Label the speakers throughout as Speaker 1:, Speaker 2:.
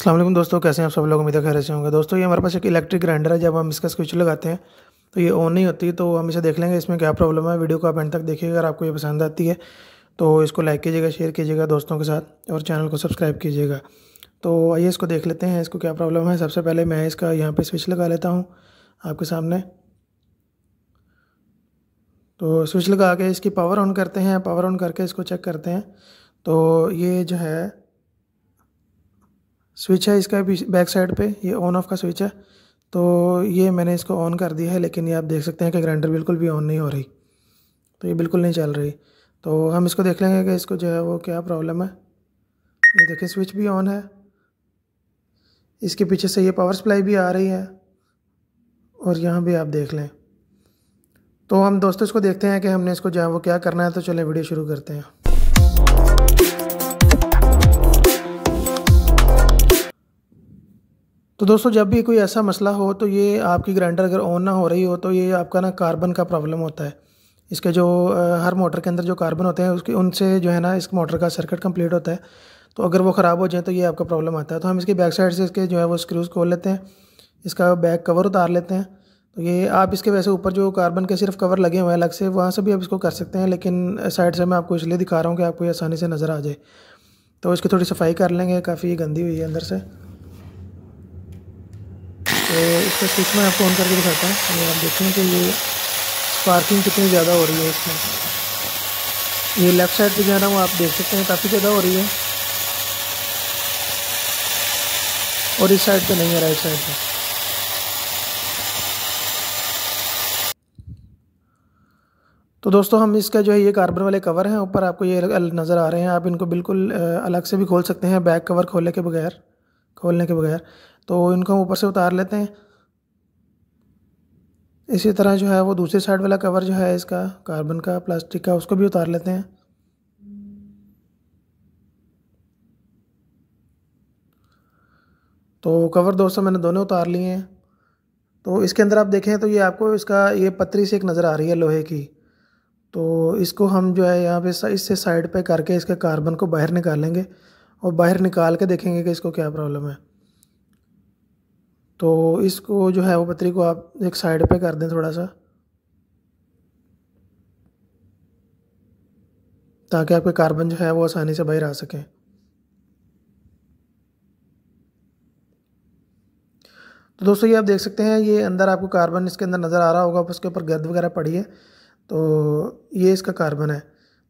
Speaker 1: असलम दोस्तों कैसे हैं आप सब लोग उम्मीद खैर से होंगे दोस्तों ये हमारे पास एक इलेक्ट्रिक ग्राइंडर है जब हम इसका स्विच लगाते हैं तो ये ऑन नहीं होती तो हम इसे देख लेंगे इसमें क्या प्रॉब्लम है वीडियो को आप एंड तक देखिए अगर आपको ये पसंद आती है तो इसको लाइक कीजिएगा शेयर कीजिएगा दोस्तों के साथ और चैनल को सब्सक्राइब कीजिएगा तो आइए इसको देख लेते हैं इसको क्या प्रॉब्लम है सबसे पहले मैं इसका यहाँ पर स्विच लगा लेता हूँ आपके सामने तो स्विच लगा के इसकी पावर ऑन करते हैं पावर ऑन करके इसको चेक करते हैं तो ये जो है स्विच है इसका भी बैक साइड पे ये ऑन ऑफ का स्विच है तो ये मैंने इसको ऑन कर दिया है लेकिन ये आप देख सकते हैं कि ग्राइंडर बिल्कुल भी ऑन नहीं हो रही तो ये बिल्कुल नहीं चल रही तो हम इसको देख लेंगे कि इसको जो है वो क्या प्रॉब्लम है ये देखें स्विच भी ऑन है इसके पीछे से ये पावर सप्लाई भी आ रही है और यहाँ भी आप देख लें तो हम दोस्तों इसको देखते हैं कि हमने इसको जो है वो क्या करना है तो चलें वीडियो शुरू करते हैं तो दोस्तों जब भी कोई ऐसा मसला हो तो ये आपकी ग्राइंडर अगर ऑन ना हो रही हो तो ये आपका ना कार्बन का प्रॉब्लम होता है इसके जो हर मोटर के अंदर जो कार्बन होते हैं उसके उनसे जो है ना इस मोटर का सर्किट कंप्लीट होता है तो अगर वो ख़राब हो जाए तो ये आपका प्रॉब्लम आता है तो हम इसकी बैक साइड से इसके जो है वो स्क्रूज़ खोल लेते हैं इसका बैक कवर उतार लेते हैं तो ये आप इसके वैसे ऊपर जो कार्बन के सिर्फ कवर लगे हुए हैं अलग से वहाँ से भी आप इसको कर सकते हैं लेकिन साइड से मैं आपको इसलिए दिखा रहा हूँ कि आपको ये आसानी से नज़र आ जाए तो इसकी थोड़ी सफाई कर लेंगे काफ़ी गंदी हुई है अंदर से तो इसका स्विच में आपको ऑन करके दिखाता हूँ ये आप देखें कि ये स्पार्किंग कितनी ज़्यादा हो रही है इसमें ये लेफ़्ट साइड पे है ना वो आप देख सकते हैं काफ़ी ज़्यादा हो रही है और इस साइड पे नहीं है राइट साइड पे तो दोस्तों हम इसका जो है ये कार्बन वाले कवर हैं ऊपर आपको ये नज़र आ रहे हैं आप इनको बिल्कुल अलग से भी खोल सकते हैं बैक कवर खोलने के बगैर खोलने के बगैर तो इनको हम ऊपर से उतार लेते हैं इसी तरह जो है वो दूसरी साइड वाला कवर जो है इसका कार्बन का प्लास्टिक का उसको भी उतार लेते हैं तो कवर दोस्तों मैंने दोनों उतार लिए हैं तो इसके अंदर आप देखें तो ये आपको इसका ये पत्री से एक नज़र आ रही है लोहे की तो इसको हम जो है यहाँ पे इससे साइड पे करके इसके कार्बन को बाहर निकालेंगे और बाहर निकाल के देखेंगे कि इसको क्या प्रॉब्लम है तो इसको जो है वो पत्री को आप एक साइड पे कर दें थोड़ा सा ताकि आपके कार्बन जो है वो आसानी से बाहर आ सकें तो दोस्तों ये आप देख सकते हैं ये अंदर आपको कार्बन इसके अंदर नज़र आ रहा होगा उसके ऊपर गर्द वगैरह पड़ी तो है तो ये इसका कार्बन है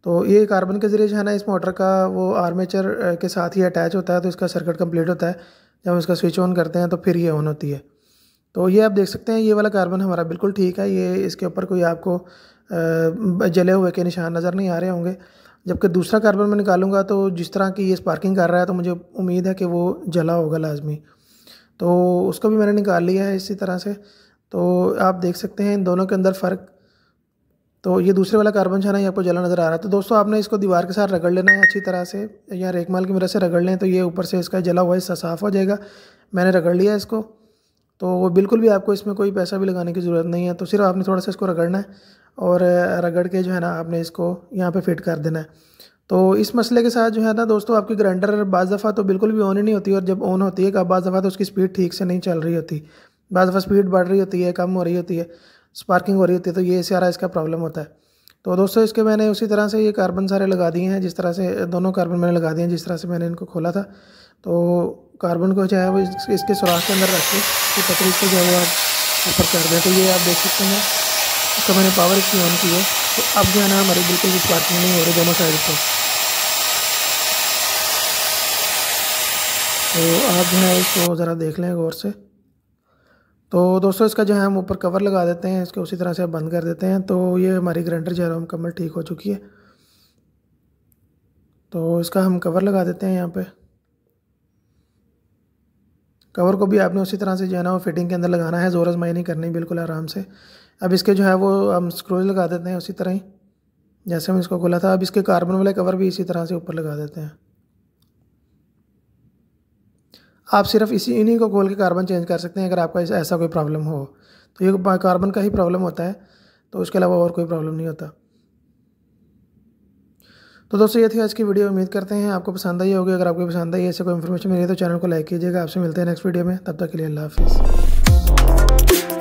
Speaker 1: तो ये कार्बन के ज़रिए जो है ना इस मोटर का वो आर्मेचर के साथ ही अटैच होता है तो इसका सर्किट कंप्लीट होता है जब हम इसका स्विच ऑन करते हैं तो फिर ये ऑन होती है तो ये आप देख सकते हैं ये वाला कार्बन हमारा बिल्कुल ठीक है ये इसके ऊपर कोई आपको जले हुए के निशान नज़र नहीं आ रहे होंगे जबकि दूसरा कार्बन मैं निकालूंगा तो जिस तरह की ये स्पार्किंग कर रहा है तो मुझे उम्मीद है कि वो जला होगा लाजमी तो उसको भी मैंने निकाल लिया है इसी तरह से तो आप देख सकते हैं इन दोनों के अंदर फ़र्क तो ये दूसरे वाला कार्बन छाना ही आपको जला नज़र आ रहा है तो दोस्तों आपने इसको दीवार के साथ रगड़ लेना है अच्छी तरह से या रेखमाल की मदद से रगड़ लें तो ये ऊपर से इसका जला हुआ हिस्सा साफ़ हो जाएगा मैंने रगड़ लिया इसको तो बिल्कुल भी आपको इसमें कोई पैसा भी लगाने की ज़रूरत नहीं है तो सिर्फ आपने थोड़ा सा इसको रगड़ना है और रगड़ के जो है ना आपने इसको यहाँ पर फिट कर देना है तो इस मसले के साथ जो है ना दोस्तों आपकी ग्राइंडर बाज़ दफ़ा तो बिल्कुल भी ऑन ही नहीं होती और जब ऑन होती है कब तो बज़ दफ़ा तो उसकी स्पीड ठीक से नहीं चल रही होती बज़ दफ़ा स्पीड बढ़ रही होती है कम हो रही होती है स्पार्किंग हो रही होती है तो ये सारा इसका प्रॉब्लम होता है तो दोस्तों इसके मैंने उसी तरह से ये कार्बन सारे लगा दिए हैं जिस तरह से दोनों कार्बन मैंने लगा दिए हैं जिस तरह से मैंने इनको खोला था तो कार्बन को जो है वो इसके सुराख के अंदर रख के तो से जो है वो आप ऊपर कर दें तो ये आप देख सकते हैं इसका मैंने पावर इसकी ऑन की है तो अब जो है ना हमारी बिल्कुल भी स्पार्किंग नहीं हो रही दोनों साइड पर तो आप जो है इसको ज़रा देख लें गौर से तो दोस्तों इसका जो है हम ऊपर कवर लगा देते हैं इसको उसी तरह से बंद कर देते हैं तो ये हमारी ग्राइंडर जो है मुकम्मल ठीक हो चुकी है तो इसका हम कवर लगा देते हैं यहाँ पे कवर को भी आपने उसी तरह से जो है ना वो फिटिंग के अंदर लगाना है जोर आजमाई नहीं करनी बिल्कुल आराम से अब इसके जो है वो हम स्क्रूज लगा देते हैं उसी तरह ही जैसे हम इसको खोला था अब इसके कार्बन वाले कवर भी इसी तरह से ऊपर लगा देते हैं आप सिर्फ इसी इन्हीं को खोल के कार्बन चेंज कर सकते हैं अगर आपका ऐसा कोई प्रॉब्लम हो तो ये कार्बन का ही प्रॉब्लम होता है तो उसके अलावा और कोई प्रॉब्लम नहीं होता तो दोस्तों ये थी आज की वीडियो उम्मीद करते हैं आपको पसंद आई होगी अगर आपको पसंद आई ऐसे कोई इन्फॉर्मेशन मिली तो चैनल को लाइक कीजिएगा आपसे मिलते हैं नेक्स्ट वीडियो में तब तक के लिए अल्लाह हाफिज़